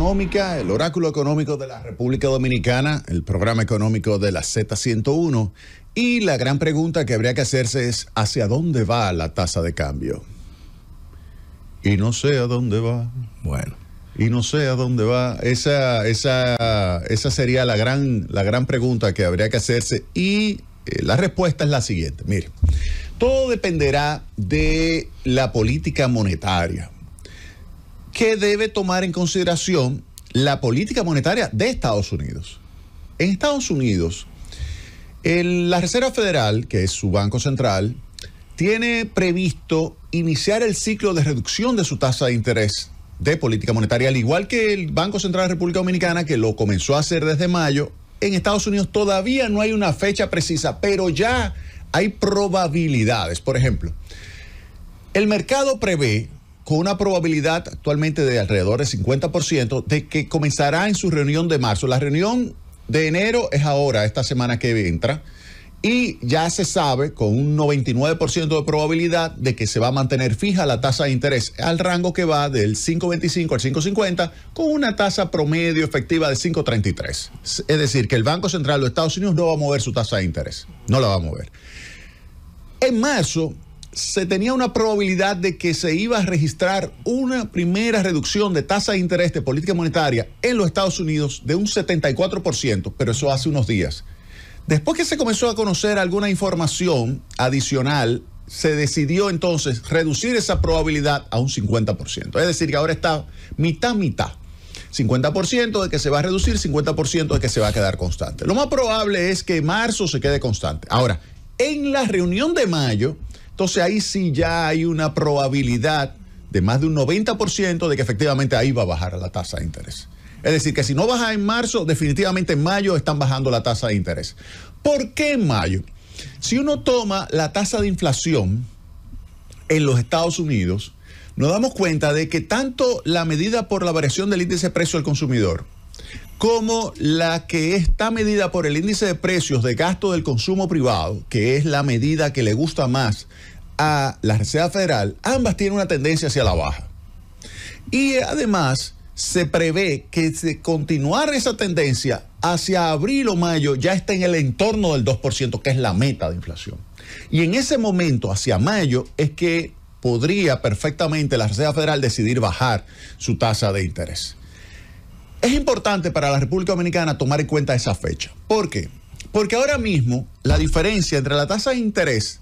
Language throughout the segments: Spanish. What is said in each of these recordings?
el Oráculo Económico de la República Dominicana, el programa económico de la Z101. Y la gran pregunta que habría que hacerse es, ¿hacia dónde va la tasa de cambio? Y no sé a dónde va. Bueno. Y no sé a dónde va. Esa, esa, sería la gran, la gran pregunta que habría que hacerse. Y eh, la respuesta es la siguiente. Mire, todo dependerá de la política monetaria que debe tomar en consideración la política monetaria de Estados Unidos. En Estados Unidos, la Reserva Federal, que es su banco central, tiene previsto iniciar el ciclo de reducción de su tasa de interés de política monetaria, al igual que el Banco Central de República Dominicana, que lo comenzó a hacer desde mayo. En Estados Unidos todavía no hay una fecha precisa, pero ya hay probabilidades. Por ejemplo, el mercado prevé con una probabilidad actualmente de alrededor de 50% de que comenzará en su reunión de marzo. La reunión de enero es ahora, esta semana que entra, y ya se sabe con un 99% de probabilidad de que se va a mantener fija la tasa de interés al rango que va del 5.25 al 5.50 con una tasa promedio efectiva de 5.33. Es decir, que el Banco Central de Estados Unidos no va a mover su tasa de interés, no la va a mover. En marzo, se tenía una probabilidad de que se iba a registrar una primera reducción de tasa de interés de política monetaria en los Estados Unidos de un 74%, pero eso hace unos días. Después que se comenzó a conocer alguna información adicional, se decidió entonces reducir esa probabilidad a un 50%. Es decir, que ahora está mitad, mitad. 50% de que se va a reducir, 50% de que se va a quedar constante. Lo más probable es que marzo se quede constante. Ahora, en la reunión de mayo, entonces ahí sí ya hay una probabilidad de más de un 90% de que efectivamente ahí va a bajar la tasa de interés. Es decir, que si no baja en marzo, definitivamente en mayo están bajando la tasa de interés. ¿Por qué en mayo? Si uno toma la tasa de inflación en los Estados Unidos, nos damos cuenta de que tanto la medida por la variación del índice de precio del consumidor como la que está medida por el índice de precios de gasto del consumo privado, que es la medida que le gusta más a la Reserva Federal, ambas tienen una tendencia hacia la baja. Y además se prevé que si continuar esa tendencia hacia abril o mayo ya está en el entorno del 2%, que es la meta de inflación. Y en ese momento, hacia mayo, es que podría perfectamente la Reserva Federal decidir bajar su tasa de interés. Es importante para la República Dominicana tomar en cuenta esa fecha. ¿Por qué? Porque ahora mismo la diferencia entre la tasa de interés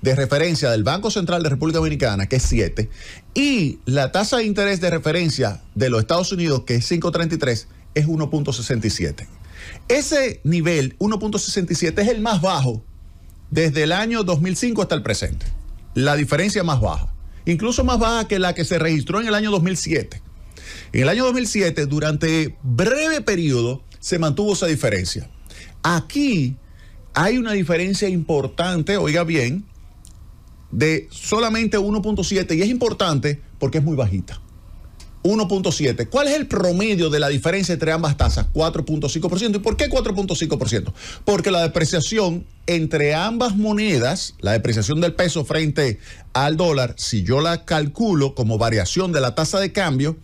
de referencia del Banco Central de República Dominicana, que es 7, y la tasa de interés de referencia de los Estados Unidos, que es 5.33, es 1.67. Ese nivel, 1.67, es el más bajo desde el año 2005 hasta el presente. La diferencia más baja. Incluso más baja que la que se registró en el año 2007. En el año 2007, durante breve periodo, se mantuvo esa diferencia. Aquí hay una diferencia importante, oiga bien, de solamente 1.7 y es importante porque es muy bajita. 1.7. ¿Cuál es el promedio de la diferencia entre ambas tasas? 4.5%. ¿Y por qué 4.5%? Porque la depreciación entre ambas monedas, la depreciación del peso frente al dólar, si yo la calculo como variación de la tasa de cambio,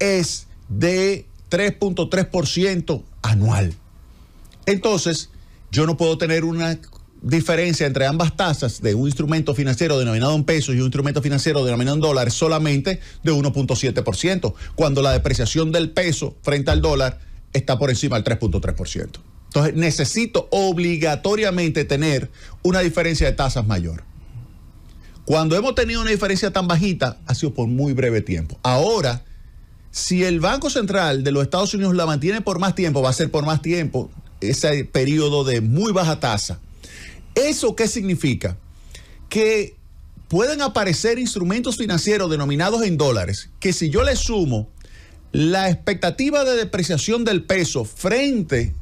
es de 3.3% anual. Entonces, yo no puedo tener una diferencia entre ambas tasas de un instrumento financiero denominado en pesos y un instrumento financiero denominado en dólares solamente de 1.7%, cuando la depreciación del peso frente al dólar está por encima del 3.3%. Entonces necesito obligatoriamente tener una diferencia de tasas mayor. Cuando hemos tenido una diferencia tan bajita, ha sido por muy breve tiempo. Ahora si el Banco Central de los Estados Unidos la mantiene por más tiempo, va a ser por más tiempo ese periodo de muy baja tasa. ¿Eso qué significa? Que pueden aparecer instrumentos financieros denominados en dólares, que si yo le sumo la expectativa de depreciación del peso frente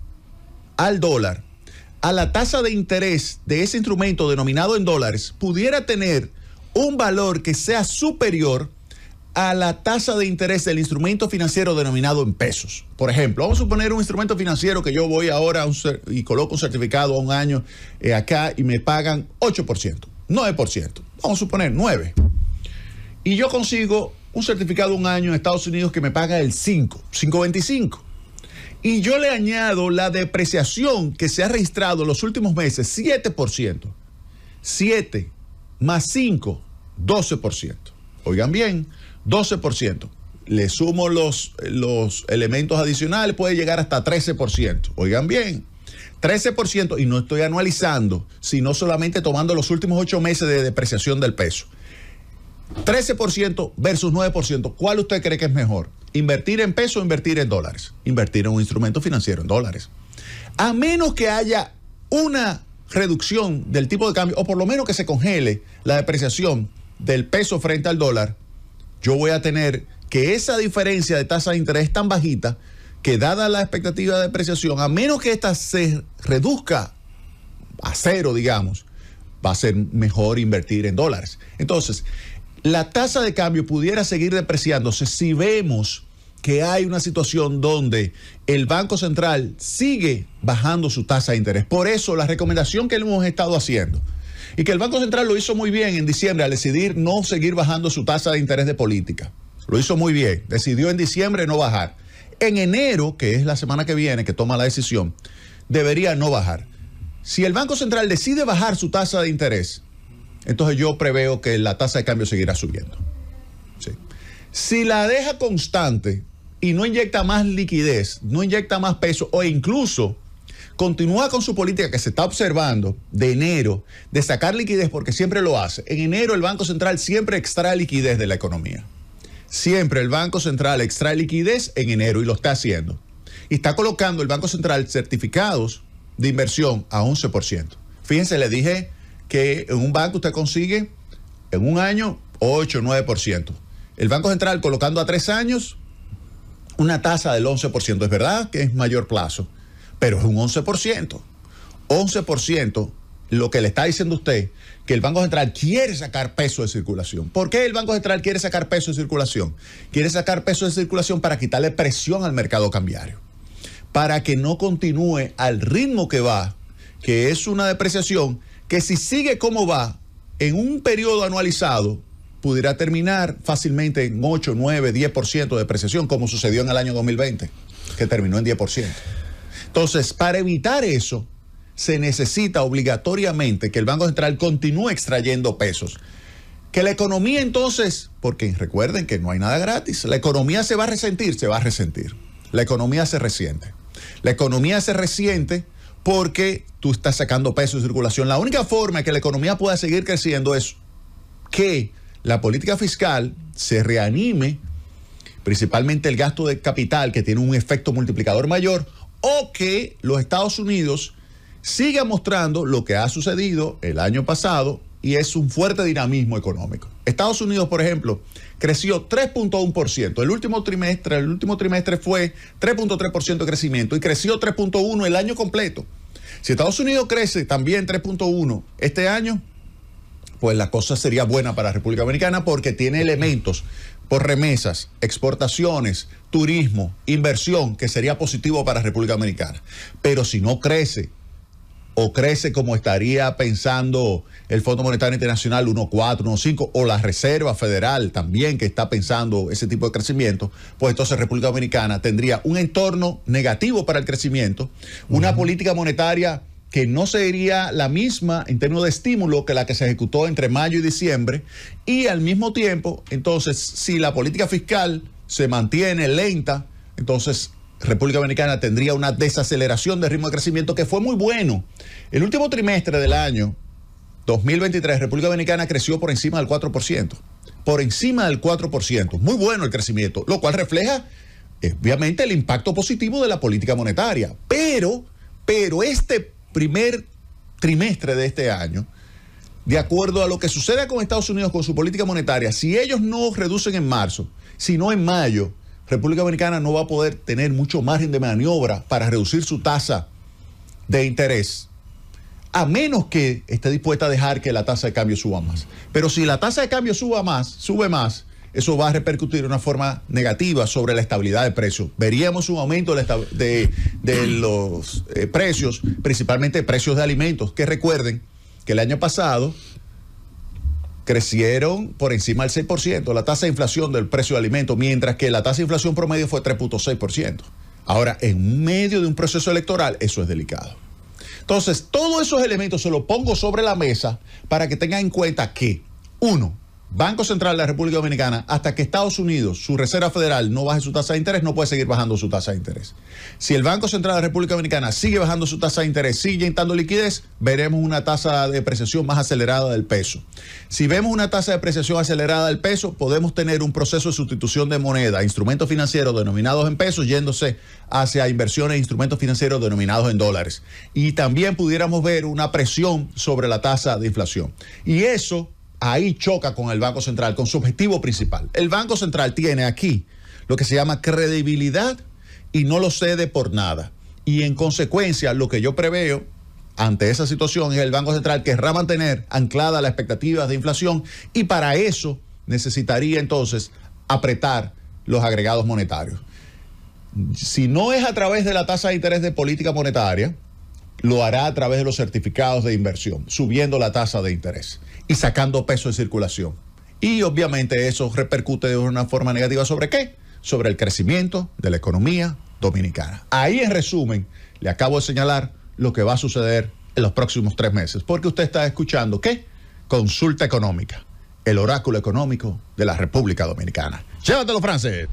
al dólar, a la tasa de interés de ese instrumento denominado en dólares, pudiera tener un valor que sea superior a la tasa de interés del instrumento financiero denominado en pesos. Por ejemplo, vamos a suponer un instrumento financiero que yo voy ahora y coloco un certificado a un año eh, acá y me pagan 8%, 9%, vamos a suponer 9%. Y yo consigo un certificado un año en Estados Unidos que me paga el 5, 5.25. Y yo le añado la depreciación que se ha registrado en los últimos meses, 7%. 7 más 5, 12%. Oigan bien, 12%. Le sumo los, los elementos adicionales, puede llegar hasta 13%. Oigan bien, 13%, y no estoy anualizando, sino solamente tomando los últimos ocho meses de depreciación del peso. 13% versus 9%, ¿cuál usted cree que es mejor? ¿Invertir en peso o invertir en dólares? Invertir en un instrumento financiero en dólares. A menos que haya una reducción del tipo de cambio, o por lo menos que se congele la depreciación del peso frente al dólar, yo voy a tener que esa diferencia de tasa de interés tan bajita que dada la expectativa de depreciación, a menos que ésta se reduzca a cero, digamos, va a ser mejor invertir en dólares. Entonces, la tasa de cambio pudiera seguir depreciándose si vemos que hay una situación donde el Banco Central sigue bajando su tasa de interés. Por eso la recomendación que hemos estado haciendo, y que el Banco Central lo hizo muy bien en diciembre al decidir no seguir bajando su tasa de interés de política. Lo hizo muy bien, decidió en diciembre no bajar. En enero, que es la semana que viene que toma la decisión, debería no bajar. Si el Banco Central decide bajar su tasa de interés, entonces yo preveo que la tasa de cambio seguirá subiendo. Si la deja constante y no inyecta más liquidez, no inyecta más peso o incluso continúa con su política que se está observando de enero, de sacar liquidez, porque siempre lo hace. En enero el Banco Central siempre extrae liquidez de la economía. Siempre el Banco Central extrae liquidez en enero y lo está haciendo. Y está colocando el Banco Central certificados de inversión a 11%. Fíjense, le dije que en un banco usted consigue en un año 8, 9%. El Banco Central colocando a tres años una tasa del 11%. Es verdad que es mayor plazo, pero es un 11%. 11% lo que le está diciendo usted, que el Banco Central quiere sacar peso de circulación. ¿Por qué el Banco Central quiere sacar peso de circulación? Quiere sacar peso de circulación para quitarle presión al mercado cambiario, para que no continúe al ritmo que va, que es una depreciación que si sigue como va, en un periodo anualizado, pudiera terminar fácilmente en 8, 9, 10% de depreciación, como sucedió en el año 2020, que terminó en 10%. Entonces, para evitar eso, se necesita obligatoriamente que el Banco Central continúe extrayendo pesos. Que la economía entonces, porque recuerden que no hay nada gratis, la economía se va a resentir, se va a resentir. La economía se resiente. La economía se resiente porque tú estás sacando pesos de circulación. La única forma que la economía pueda seguir creciendo es que la política fiscal se reanime, principalmente el gasto de capital que tiene un efecto multiplicador mayor, o que los Estados Unidos siga mostrando lo que ha sucedido el año pasado y es un fuerte dinamismo económico. Estados Unidos, por ejemplo, creció 3.1%. El último trimestre, el último trimestre fue 3.3% de crecimiento y creció 3.1 el año completo. Si Estados Unidos crece también 3.1 este año, pues la cosa sería buena para la República Dominicana porque tiene elementos por remesas, exportaciones, turismo, inversión, que sería positivo para República Dominicana. Pero si no crece o crece como estaría pensando el Fondo Monetario Internacional 1.4, 1.5 o la Reserva Federal también que está pensando ese tipo de crecimiento, pues entonces República Dominicana tendría un entorno negativo para el crecimiento, una política monetaria que no sería la misma en términos de estímulo que la que se ejecutó entre mayo y diciembre, y al mismo tiempo, entonces, si la política fiscal se mantiene lenta, entonces República Dominicana tendría una desaceleración de ritmo de crecimiento que fue muy bueno. El último trimestre del año 2023, República Dominicana creció por encima del 4%, por encima del 4%, muy bueno el crecimiento, lo cual refleja, eh, obviamente, el impacto positivo de la política monetaria, pero, pero este primer trimestre de este año, de acuerdo a lo que suceda con Estados Unidos con su política monetaria, si ellos no reducen en marzo, sino en mayo, República Dominicana no va a poder tener mucho margen de maniobra para reducir su tasa de interés, a menos que esté dispuesta a dejar que la tasa de cambio suba más. Pero si la tasa de cambio suba más, sube más, eso va a repercutir de una forma negativa sobre la estabilidad de precios. Veríamos un aumento de, los eh, precios, principalmente precios de alimentos, que recuerden que el año pasado crecieron por encima del 6%, la tasa de inflación del precio de alimentos, mientras que la tasa de inflación promedio fue 3.6%. Ahora, en medio de un proceso electoral, eso es delicado. Entonces, todos esos elementos se los pongo sobre la mesa para que tengan en cuenta que, uno, Banco Central de la República Dominicana, hasta que Estados Unidos, su Reserva Federal, no baje su tasa de interés, no puede seguir bajando su tasa de interés. Si el Banco Central de la República Dominicana sigue bajando su tasa de interés, sigue inyectando liquidez, veremos una tasa de depreciación más acelerada del peso. Si vemos una tasa de depreciación acelerada del peso, podemos tener un proceso de sustitución de moneda, instrumentos financieros denominados en pesos, yéndose hacia inversiones e instrumentos financieros denominados en dólares. Y también pudiéramos ver una presión sobre la tasa de inflación. Y eso ahí choca con el Banco Central, con su objetivo principal. El Banco Central tiene aquí lo que se llama credibilidad y no lo cede por nada. Y en consecuencia, lo que yo preveo ante esa situación es el Banco Central querrá mantener anclada las expectativas de inflación y para eso necesitaría entonces apretar los agregados monetarios. Si no es a través de la tasa de interés de política monetaria, lo hará a través de los certificados de inversión, subiendo la tasa de interés y sacando peso de circulación. Y obviamente eso repercute de una forma negativa sobre qué? Sobre el crecimiento de la economía dominicana. Ahí en resumen, le acabo de señalar lo que va a suceder en los próximos tres meses, porque usted está escuchando qué? Consulta económica, el oráculo económico de la República Dominicana. Llévatelo, Francis.